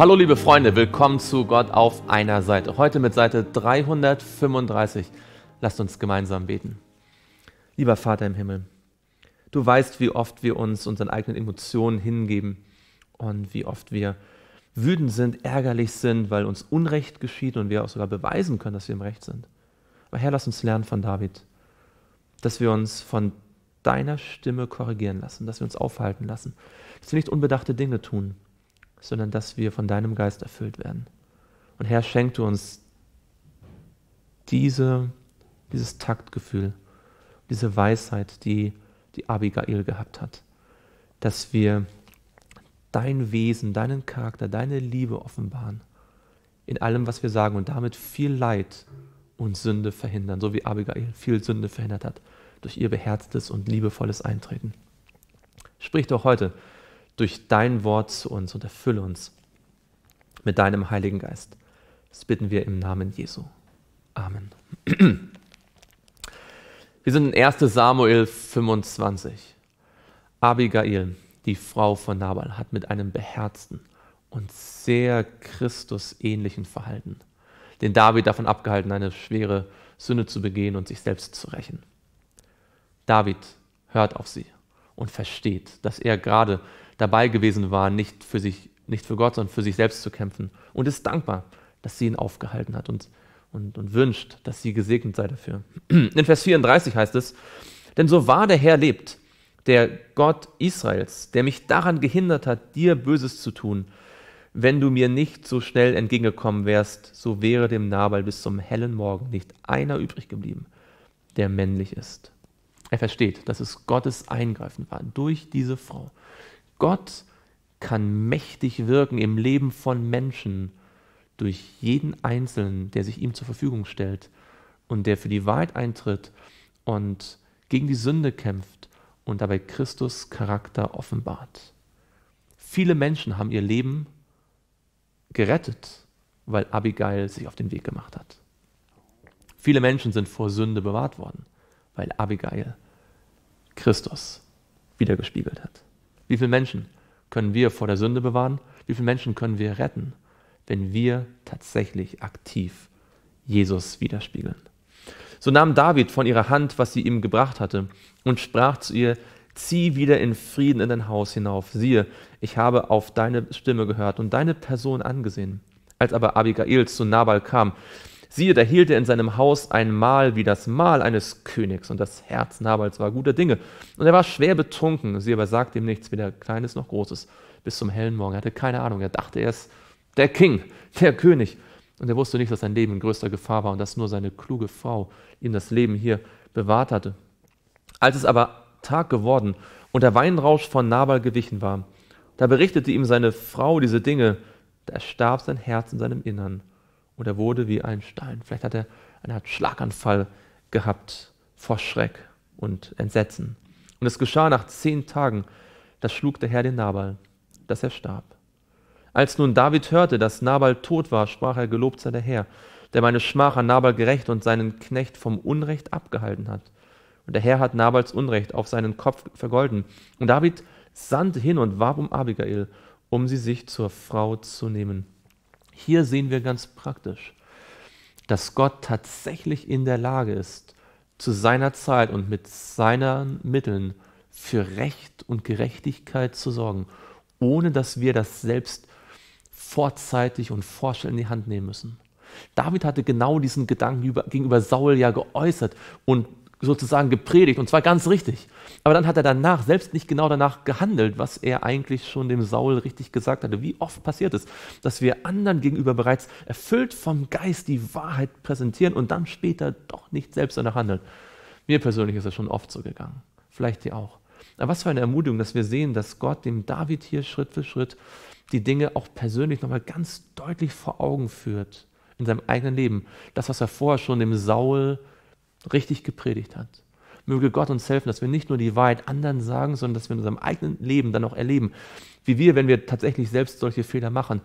Hallo liebe Freunde, willkommen zu Gott auf einer Seite. Heute mit Seite 335. Lasst uns gemeinsam beten. Lieber Vater im Himmel, du weißt, wie oft wir uns unseren eigenen Emotionen hingeben und wie oft wir wütend sind, ärgerlich sind, weil uns Unrecht geschieht und wir auch sogar beweisen können, dass wir im Recht sind. Aber Herr, lass uns lernen von David, dass wir uns von deiner Stimme korrigieren lassen, dass wir uns aufhalten lassen, dass wir nicht unbedachte Dinge tun, sondern dass wir von deinem Geist erfüllt werden. Und Herr, schenk du uns diese, dieses Taktgefühl, diese Weisheit, die, die Abigail gehabt hat, dass wir dein Wesen, deinen Charakter, deine Liebe offenbaren in allem, was wir sagen und damit viel Leid und Sünde verhindern, so wie Abigail viel Sünde verhindert hat durch ihr beherztes und liebevolles Eintreten. Sprich doch heute durch dein Wort zu uns und erfülle uns mit deinem Heiligen Geist. Das bitten wir im Namen Jesu. Amen. Wir sind in 1 Samuel 25. Abigail, die Frau von Nabal, hat mit einem beherzten und sehr Christusähnlichen Verhalten den David davon abgehalten, eine schwere Sünde zu begehen und sich selbst zu rächen. David hört auf sie und versteht, dass er gerade dabei gewesen war, nicht für sich, nicht für Gott, sondern für sich selbst zu kämpfen. Und ist dankbar, dass sie ihn aufgehalten hat und, und, und wünscht, dass sie gesegnet sei dafür. In Vers 34 heißt es, denn so wahr der Herr lebt, der Gott Israels, der mich daran gehindert hat, dir Böses zu tun, wenn du mir nicht so schnell entgegengekommen wärst, so wäre dem Nabal bis zum hellen Morgen nicht einer übrig geblieben, der männlich ist. Er versteht, dass es Gottes Eingreifen war durch diese Frau, Gott kann mächtig wirken im Leben von Menschen durch jeden Einzelnen, der sich ihm zur Verfügung stellt und der für die Wahrheit eintritt und gegen die Sünde kämpft und dabei Christus Charakter offenbart. Viele Menschen haben ihr Leben gerettet, weil Abigail sich auf den Weg gemacht hat. Viele Menschen sind vor Sünde bewahrt worden, weil Abigail Christus wiedergespiegelt hat. Wie viele Menschen können wir vor der Sünde bewahren? Wie viele Menschen können wir retten, wenn wir tatsächlich aktiv Jesus widerspiegeln? So nahm David von ihrer Hand, was sie ihm gebracht hatte, und sprach zu ihr, zieh wieder in Frieden in dein Haus hinauf. Siehe, ich habe auf deine Stimme gehört und deine Person angesehen. Als aber Abigail zu Nabal kam, Siehe, da hielt er in seinem Haus ein Mahl wie das Mahl eines Königs, und das Herz Nabals war guter Dinge. Und er war schwer betrunken, sie aber sagte ihm nichts, weder Kleines noch Großes, bis zum hellen Morgen. Er hatte keine Ahnung, er dachte, er ist der King, der König. Und er wusste nicht, dass sein Leben in größter Gefahr war und dass nur seine kluge Frau ihm das Leben hier bewahrt hatte. Als es aber Tag geworden und der Weinrausch von Nabal gewichen war, da berichtete ihm seine Frau diese Dinge, da starb sein Herz in seinem Innern und er wurde wie ein Stein. Vielleicht hat er einen Schlaganfall gehabt vor Schreck und Entsetzen. Und es geschah nach zehn Tagen, da schlug der Herr den Nabal, dass er starb. Als nun David hörte, dass Nabal tot war, sprach er, gelobt sei der Herr, der meine Schmach an Nabal gerecht und seinen Knecht vom Unrecht abgehalten hat. Und der Herr hat Nabals Unrecht auf seinen Kopf vergolden. Und David sandte hin und warb um Abigail, um sie sich zur Frau zu nehmen. Hier sehen wir ganz praktisch, dass Gott tatsächlich in der Lage ist, zu seiner Zeit und mit seinen Mitteln für Recht und Gerechtigkeit zu sorgen, ohne dass wir das selbst vorzeitig und vorschnell in die Hand nehmen müssen. David hatte genau diesen Gedanken gegenüber Saul ja geäußert und sozusagen gepredigt und zwar ganz richtig. Aber dann hat er danach selbst nicht genau danach gehandelt, was er eigentlich schon dem Saul richtig gesagt hatte. Wie oft passiert es, dass wir anderen gegenüber bereits erfüllt vom Geist die Wahrheit präsentieren und dann später doch nicht selbst danach handeln? Mir persönlich ist das schon oft so gegangen. Vielleicht dir auch. Aber was für eine Ermutigung, dass wir sehen, dass Gott dem David hier Schritt für Schritt die Dinge auch persönlich nochmal ganz deutlich vor Augen führt in seinem eigenen Leben. Das, was er vorher schon dem Saul richtig gepredigt hat. Möge Gott uns helfen, dass wir nicht nur die Wahrheit anderen sagen, sondern dass wir in unserem eigenen Leben dann auch erleben, wie wir, wenn wir tatsächlich selbst solche Fehler machen,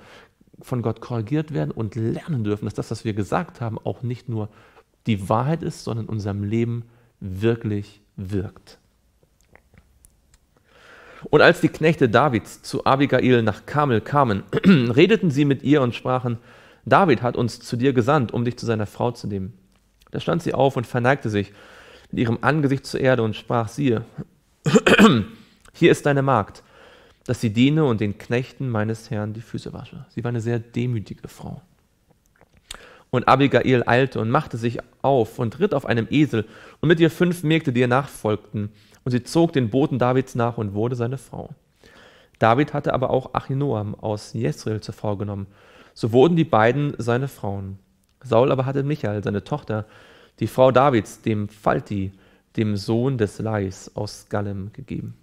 von Gott korrigiert werden und lernen dürfen, dass das, was wir gesagt haben, auch nicht nur die Wahrheit ist, sondern in unserem Leben wirklich wirkt. Und als die Knechte Davids zu Abigail nach Kamel kamen, redeten sie mit ihr und sprachen, David hat uns zu dir gesandt, um dich zu seiner Frau zu nehmen. Da stand sie auf und verneigte sich mit ihrem Angesicht zur Erde und sprach, siehe, hier ist deine Magd, dass sie diene und den Knechten meines Herrn die Füße wasche. Sie war eine sehr demütige Frau. Und Abigail eilte und machte sich auf und ritt auf einem Esel und mit ihr fünf Mägde, die ihr nachfolgten. Und sie zog den Boten Davids nach und wurde seine Frau. David hatte aber auch Achinoam aus Jezreel zur Frau genommen. So wurden die beiden seine Frauen. Saul aber hatte Michael, seine Tochter, die Frau Davids, dem Falti, dem Sohn des Lais aus Gallem, gegeben.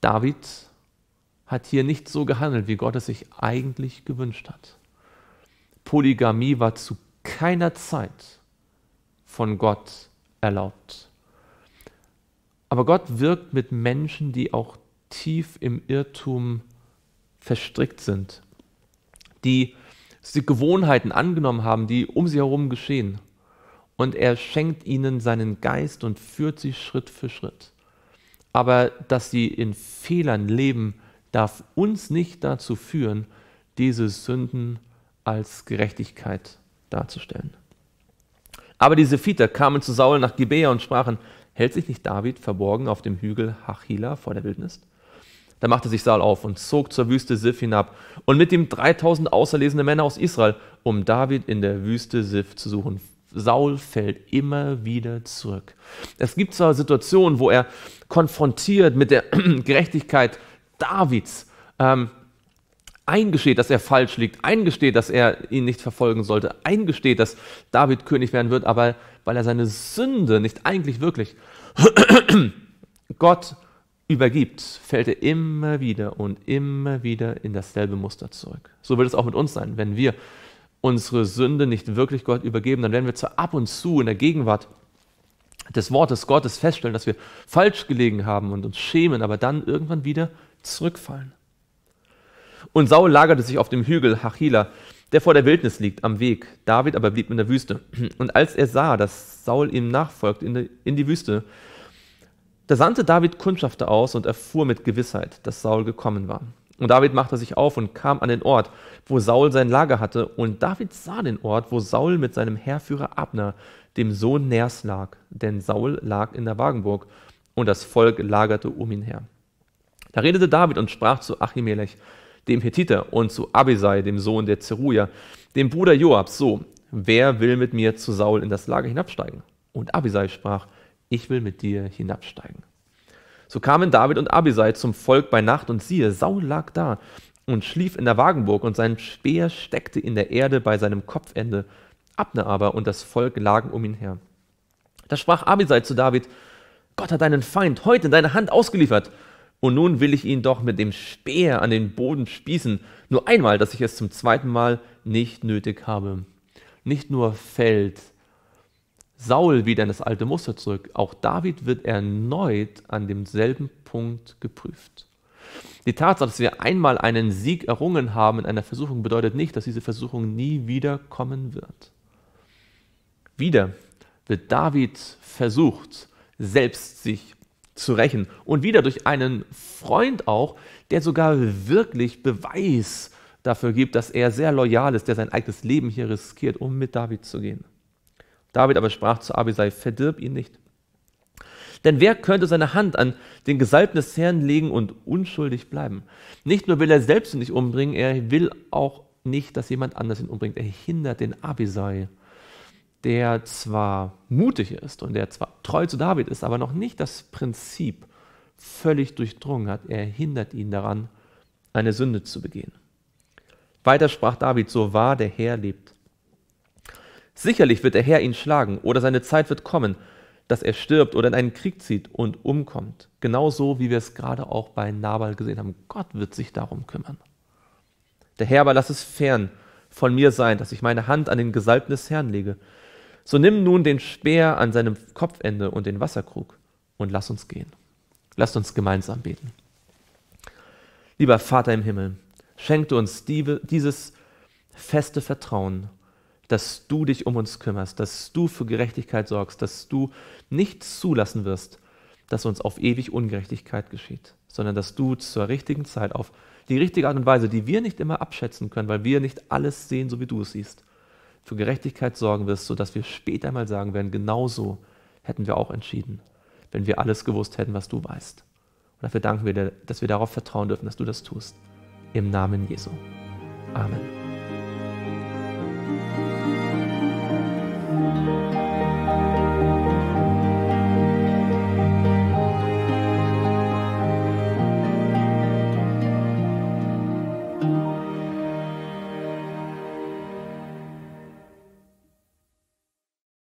David hat hier nicht so gehandelt, wie Gott es sich eigentlich gewünscht hat. Polygamie war zu keiner Zeit von Gott erlaubt. Aber Gott wirkt mit Menschen, die auch tief im Irrtum verstrickt sind, die dass sie Gewohnheiten angenommen haben, die um sie herum geschehen. Und er schenkt ihnen seinen Geist und führt sie Schritt für Schritt. Aber dass sie in Fehlern leben, darf uns nicht dazu führen, diese Sünden als Gerechtigkeit darzustellen. Aber die Sephiter kamen zu Saul nach Gibea und sprachen, hält sich nicht David verborgen auf dem Hügel Hachila vor der Wildnis? Da machte sich Saul auf und zog zur Wüste Sif hinab und mit ihm 3000 auserlesene Männer aus Israel, um David in der Wüste Sif zu suchen. Saul fällt immer wieder zurück. Es gibt zwar Situationen, wo er konfrontiert mit der Gerechtigkeit Davids ähm, eingesteht, dass er falsch liegt, eingesteht, dass er ihn nicht verfolgen sollte, eingesteht, dass David König werden wird, aber weil er seine Sünde nicht eigentlich wirklich Gott übergibt, fällt er immer wieder und immer wieder in dasselbe Muster zurück. So wird es auch mit uns sein. Wenn wir unsere Sünde nicht wirklich Gott übergeben, dann werden wir zwar ab und zu in der Gegenwart des Wortes Gottes feststellen, dass wir falsch gelegen haben und uns schämen, aber dann irgendwann wieder zurückfallen. Und Saul lagerte sich auf dem Hügel Hachila, der vor der Wildnis liegt, am Weg. David aber blieb in der Wüste. Und als er sah, dass Saul ihm nachfolgt in die, Wüste, da sandte David Kundschafter aus und erfuhr mit Gewissheit, dass Saul gekommen war. Und David machte sich auf und kam an den Ort, wo Saul sein Lager hatte. Und David sah den Ort, wo Saul mit seinem Heerführer Abner, dem Sohn Ners, lag. Denn Saul lag in der Wagenburg und das Volk lagerte um ihn her. Da redete David und sprach zu Achimelech, dem Hethiter, und zu Abisai, dem Sohn der Zeruja, dem Bruder Joabs, so: Wer will mit mir zu Saul in das Lager hinabsteigen? Und Abisai sprach: ich will mit dir hinabsteigen. So kamen David und Abisai zum Volk bei Nacht, und siehe, Saul lag da und schlief in der Wagenburg, und sein Speer steckte in der Erde bei seinem Kopfende. Abner aber und das Volk lagen um ihn her. Da sprach Abisai zu David, Gott hat deinen Feind heute in deine Hand ausgeliefert, und nun will ich ihn doch mit dem Speer an den Boden spießen, nur einmal, dass ich es zum zweiten Mal nicht nötig habe. Nicht nur fällt Saul wieder in das alte Muster zurück. Auch David wird erneut an demselben Punkt geprüft. Die Tatsache, dass wir einmal einen Sieg errungen haben in einer Versuchung, bedeutet nicht, dass diese Versuchung nie wieder kommen wird. Wieder wird David versucht, selbst sich zu rächen. Und wieder durch einen Freund auch, der sogar wirklich Beweis dafür gibt, dass er sehr loyal ist, der sein eigenes Leben hier riskiert, um mit David zu gehen. David aber sprach zu Abisai, verdirb ihn nicht. Denn wer könnte seine Hand an den Gesalbten des Herrn legen und unschuldig bleiben? Nicht nur will er selbst ihn nicht umbringen, er will auch nicht, dass jemand anders ihn umbringt. Er hindert den Abisai, der zwar mutig ist und der zwar treu zu David ist, aber noch nicht das Prinzip völlig durchdrungen hat. Er hindert ihn daran, eine Sünde zu begehen. Weiter sprach David, so wahr der Herr lebt. Sicherlich wird der Herr ihn schlagen, oder seine Zeit wird kommen, dass er stirbt oder in einen Krieg zieht und umkommt. Genauso wie wir es gerade auch bei Nabal gesehen haben. Gott wird sich darum kümmern. Der Herr aber lass es fern von mir sein, dass ich meine Hand an den Gesalbten des Herrn lege. So nimm nun den Speer an seinem Kopfende und den Wasserkrug und lass uns gehen. Lasst uns gemeinsam beten. Lieber Vater im Himmel, schenkte uns die, dieses feste Vertrauen dass du dich um uns kümmerst, dass du für Gerechtigkeit sorgst, dass du nicht zulassen wirst, dass uns auf ewig Ungerechtigkeit geschieht, sondern dass du zur richtigen Zeit auf die richtige Art und Weise, die wir nicht immer abschätzen können, weil wir nicht alles sehen, so wie du es siehst, für Gerechtigkeit sorgen wirst, sodass wir später mal sagen werden, genauso hätten wir auch entschieden, wenn wir alles gewusst hätten, was du weißt. Und dafür danken wir dir, dass wir darauf vertrauen dürfen, dass du das tust. Im Namen Jesu. Amen.